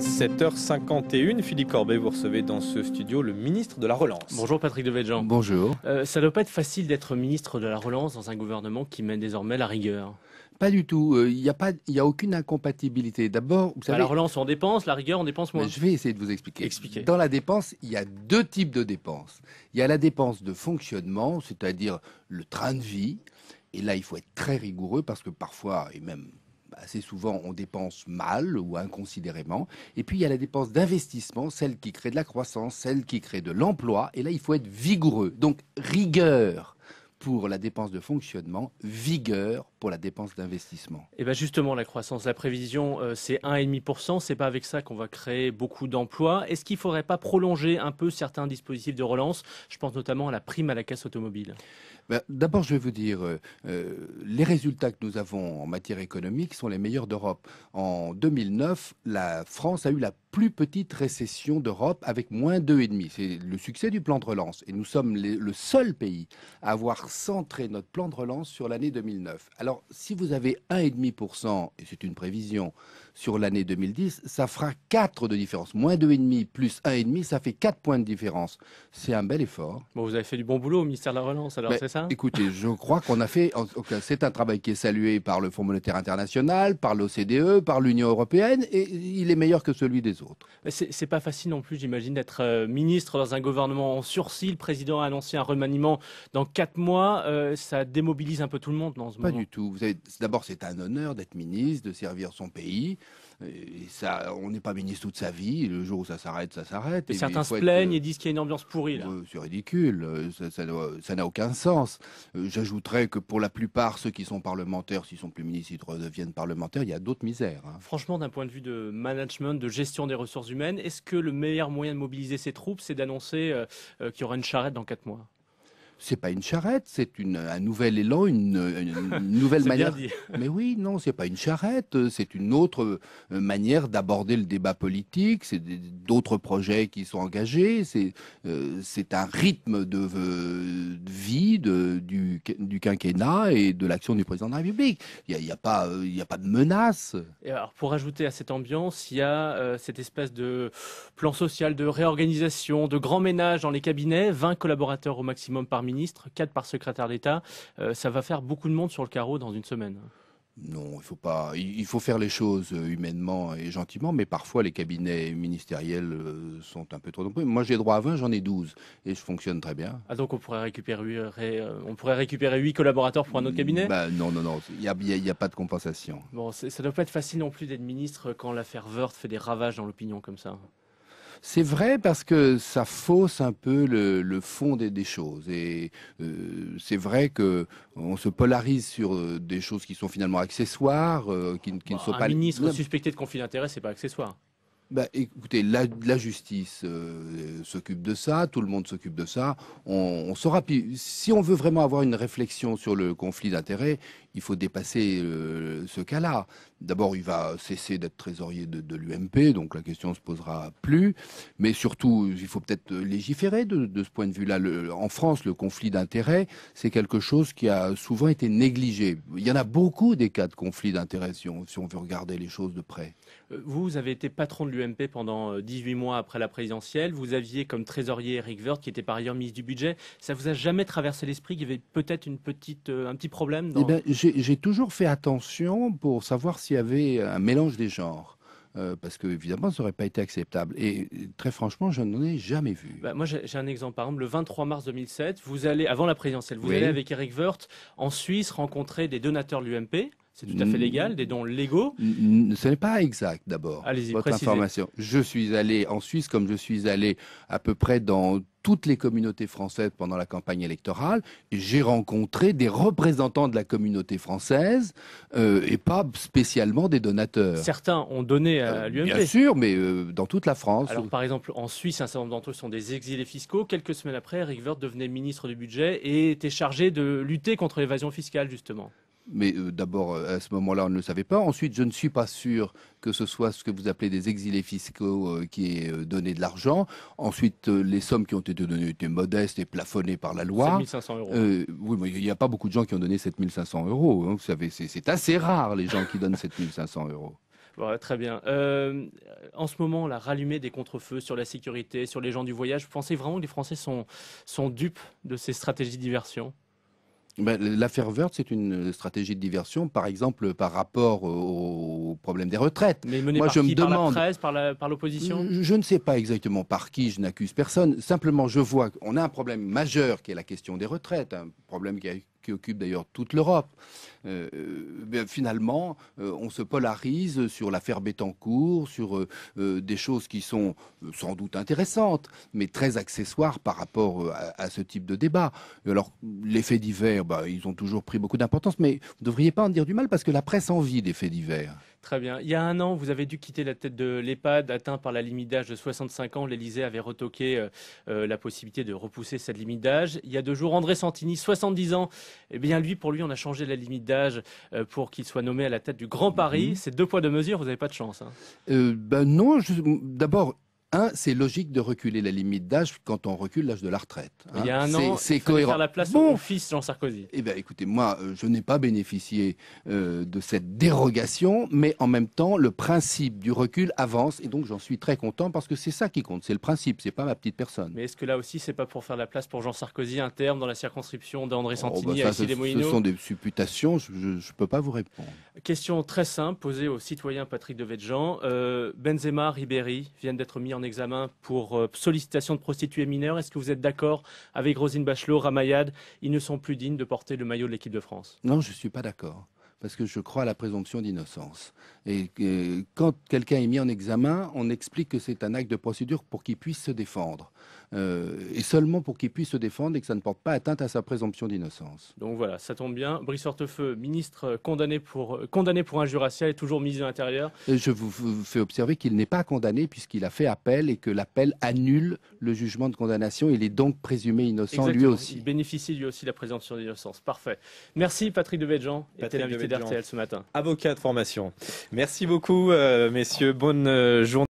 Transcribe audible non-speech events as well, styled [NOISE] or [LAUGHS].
7h51, Philippe Corbet, vous recevez dans ce studio le ministre de la Relance. Bonjour Patrick Devedjian. Bonjour. Euh, ça ne doit pas être facile d'être ministre de la Relance dans un gouvernement qui mène désormais la rigueur. Pas du tout. Euh, il n'y a aucune incompatibilité. D'abord, vous bah, savez, la relance en dépense, la rigueur en dépense moins. je vais essayer de vous expliquer. Dans la dépense, il y a deux types de dépenses. Il y a la dépense de fonctionnement, c'est-à-dire le train de vie. Et là, il faut être très rigoureux parce que parfois, et même assez souvent on dépense mal ou inconsidérément. Et puis il y a la dépense d'investissement, celle qui crée de la croissance, celle qui crée de l'emploi. Et là, il faut être vigoureux. Donc rigueur pour la dépense de fonctionnement, vigueur pour la dépense d'investissement. Et eh bien justement, la croissance, la prévision, euh, c'est 1,5%. C'est pas avec ça qu'on va créer beaucoup d'emplois. Est-ce qu'il ne faudrait pas prolonger un peu certains dispositifs de relance Je pense notamment à la prime à la casse automobile. Ben, d'abord, je vais vous dire, euh, euh, les résultats que nous avons en matière économique sont les meilleurs d'Europe. En 2009, la France a eu la plus petite récession d'Europe avec moins 2,5. C'est le succès du plan de relance. Et nous sommes le seul pays à avoir centré notre plan de relance sur l'année 2009. Alors, si vous avez 1,5%, et c'est une prévision, sur l'année 2010, ça fera 4 de différence. Moins 2,5 plus 1,5, ça fait 4 points de différence. C'est un bel effort. Bon, vous avez fait du bon boulot au ministère de la Relance, alors c'est ça Écoutez, je crois qu'on a fait... C'est un travail qui est salué par le Fonds monétaire international, par l'OCDE, par l'Union européenne, et il est meilleur que celui des autres. C'est pas facile non plus, j'imagine, d'être euh, ministre dans un gouvernement en sursis. Le président a annoncé un remaniement dans quatre mois. Euh, ça démobilise un peu tout le monde dans ce moment. Pas du tout. D'abord, c'est un honneur d'être ministre, de servir son pays on n'est pas ministre toute sa vie. Le jour où ça s'arrête, ça s'arrête. Et, certains se plaignent euh, et disent qu'il y a une ambiance pourrie. Euh, c'est ridicule. Euh, ça, n'a aucun sens. J'ajouterais que pour la plupart, ceux qui sont parlementaires, s'ils sont plus ministres, ils redeviennent parlementaires. Il y a d'autres misères. Hein. Franchement, d'un point de vue de management, de gestion des ressources humaines, est-ce que le meilleur moyen de mobiliser ces troupes, c'est d'annoncer qu'il y aura une charrette dans quatre mois c'est pas une charrette, c'est un nouvel élan, une, [LAUGHS] nouvelle manière. [LAUGHS] Mais oui, non, c'est pas une charrette, c'est une autre euh, manière d'aborder le débat politique, c'est d'autres projets qui sont engagés, c'est euh, c'est un rythme de, euh, vie du, du, quinquennat et de l'action du président de la République. Il n'y a, pas, a pas de menace. Et alors, pour ajouter à cette ambiance, il y a cette espèce de plan social, de réorganisation, de grand ménage dans les cabinets, 20 collaborateurs au maximum parmi ministres, 4 par secrétaire d'État. Euh, ça va faire beaucoup de monde sur le carreau dans une semaine. Non, il faut pas. Il faut faire les choses euh, humainement et gentiment, mais parfois les cabinets ministériels euh, sont un peu trop nombreux. Moi, j'ai droit à 20, j'en ai 12 et je fonctionne très bien. Ah donc on pourrait récupérer, on pourrait récupérer 8 collaborateurs pour un autre mm, cabinet bah, Non, non, non. Il n'y a, a, pas de compensation. Bon, ça ne doit pas être facile non plus d'être ministre quand l'affaire Wörth fait des ravages dans l'opinion comme ça. C'est vrai parce que ça fausse un peu le, fond des, choses. Et euh, c'est vrai que on se polarise sur euh, des choses qui sont finalement accessoires, euh, qui, ne sont pas. Un ministre suspecté de conflit d'intérêt, c'est pas accessoire. Bah, écoutez, la, justice s'occupe de ça, tout le monde s'occupe de ça. On, on Si on veut vraiment avoir une réflexion sur le conflit d'intérêts, il faut dépasser euh, ce cas-là. D'abord, il va cesser d'être trésorier de, l'UMP, donc la question ne se posera plus. Mais surtout, il faut peut-être légiférer de, ce point de vue-là. En France, le conflit d'intérêts, c'est quelque chose qui a souvent été négligé. Il y en a beaucoup des cas de conflit d'intérêts si, on, veut regarder les choses de près. Euh, vous, avez été patron de l'UMP pendant 18 euh, mois après la présidentielle. Vous aviez comme trésorier Eric wert qui était par ailleurs ministre du budget. Ça vous a jamais traversé l'esprit qu'il y avait peut-être un petit problème eh ben, j'ai toujours fait attention pour savoir s'il y avait un mélange des genres. Euh, parce que évidemment, ça n'aurait pas été acceptable. Et très franchement, je n'en ai jamais vu. Bah, moi, j'ai un exemple. Par exemple, le 23 mars 2007, vous allez, avant la présidentielle, vous allez avec Eric Woerth en Suisse rencontrer des donateurs de l'UMP. C'est tout à fait légal, des dons légaux. Ce n'est pas exact d'abord. Allez-y, Votre information. Je suis allé en Suisse comme je suis allé à peu près dans toutes les communautés françaises pendant la campagne électorale. J'ai rencontré des représentants de la communauté française euh, et pas spécialement des donateurs. Certains ont donné à euh, l'UMP. Bien sûr, mais euh, dans toute la France. par exemple, en Suisse, un certain nombre d'entre eux sont des exilés fiscaux. Quelques semaines après, Eric devenait ministre du budget et était chargé de lutter contre l'évasion fiscale, justement. Mais euh, d'abord, euh, à ce moment-là, on ne le savait pas. Ensuite, je ne suis pas sûr que ce soit ce que vous appelez des exilés fiscaux euh, qui aient donné de l'argent. Ensuite, les sommes qui ont été données étaient modestes et plafonnées par la loi. 7500 euros. oui, mais il n'y a pas beaucoup de gens qui ont donné 7500 euros. Hein. vous savez, c'est assez rare les gens qui donnent 7500 euros. très bien. en ce moment, la rallumer des contrefeux sur la sécurité, sur les gens du voyage, vous pensez vraiment que les Français sont, sont dupes de ces stratégies de diversion ben, la verte, c'est une euh, stratégie de diversion, par exemple, par rapport euh, au problème des retraites. Mais menée par je me demande, par l'opposition je, je, ne sais pas exactement par qui, je n'accuse personne. Simplement, je vois qu'on a un problème majeur qui est la question des retraites, un problème qui a qui occupe d'ailleurs toute l'Europe. Euh, euh, ben, finalement, euh, on se polarise sur l'affaire Bettencourt, sur des choses qui sont sans doute intéressantes, mais très accessoires par rapport à, ce type de débat. Alors, les faits divers, ben, ils ont toujours pris beaucoup d'importance, mais vous ne devriez pas en dire du mal parce que la presse envie vit des faits divers. Très bien. Il y a un an, vous avez dû quitter la tête de l'EHPAD. Atteint par la limite d'âge de 65 ans, l'Elysée avait retoqué la possibilité de repousser cette limite d'âge. Il y a deux jours, André Santini, 70 ans, eh bien lui, pour lui, on a changé la limite d'âge euh, pour qu'il soit nommé à la tête du Grand Paris. Mhm. C'est deux poids, deux mesures, vous n'avez pas de chance. Hein. Euh, ben non, d'abord, un, c'est logique de reculer la limite d'âge quand on recule l'âge de la retraite. Hein. Il y a un an, c'est cohérent. Faire la place bon. mon fils Jean Sarkozy. Eh bien, écoutez, moi, euh, je n'ai pas bénéficié euh, de cette dérogation, mais en même temps, le principe du recul avance, et donc j'en suis très content parce que c'est ça qui compte, c'est le principe, c'est pas ma petite personne. Mais est-ce que là aussi, c'est pas pour faire la place pour Jean Sarkozy interne dans la circonscription d'André oh, bah Santini, et Ce sont des supputations, je ne peux pas vous répondre. Question très simple posée au citoyen Patrick Devedjian. Euh, Benzema, Ribéry viennent d'être mis en examen pour euh, sollicitation de prostituées mineures. Est-ce que vous êtes d'accord avec Rosine Bachelot, Ramayad Ils ne sont plus dignes de porter le maillot de l'équipe de France. Non, je ne suis pas d'accord parce que je crois à la présomption d'innocence. Et, euh, quand quelqu'un est mis en examen, on explique que c'est un acte de procédure pour qu'il puisse se défendre. Euh, et seulement pour qu'il puisse se défendre et que ça ne porte pas atteinte à sa présomption d'innocence. Donc voilà, ça tombe bien. Brice Hortefeux, ministre euh, condamné pour, condamné pour toujours ministre à l'Intérieur. Je vous, fais observer qu'il n'est pas condamné puisqu'il a fait appel et que l'appel annule le jugement de condamnation. Il est donc présumé innocent lui aussi. Il bénéficie lui aussi de la présomption d'innocence. Parfait. Merci Patrick Devedjan ce matin. Avocat de formation. Merci beaucoup, euh, messieurs. Bonne euh, journée.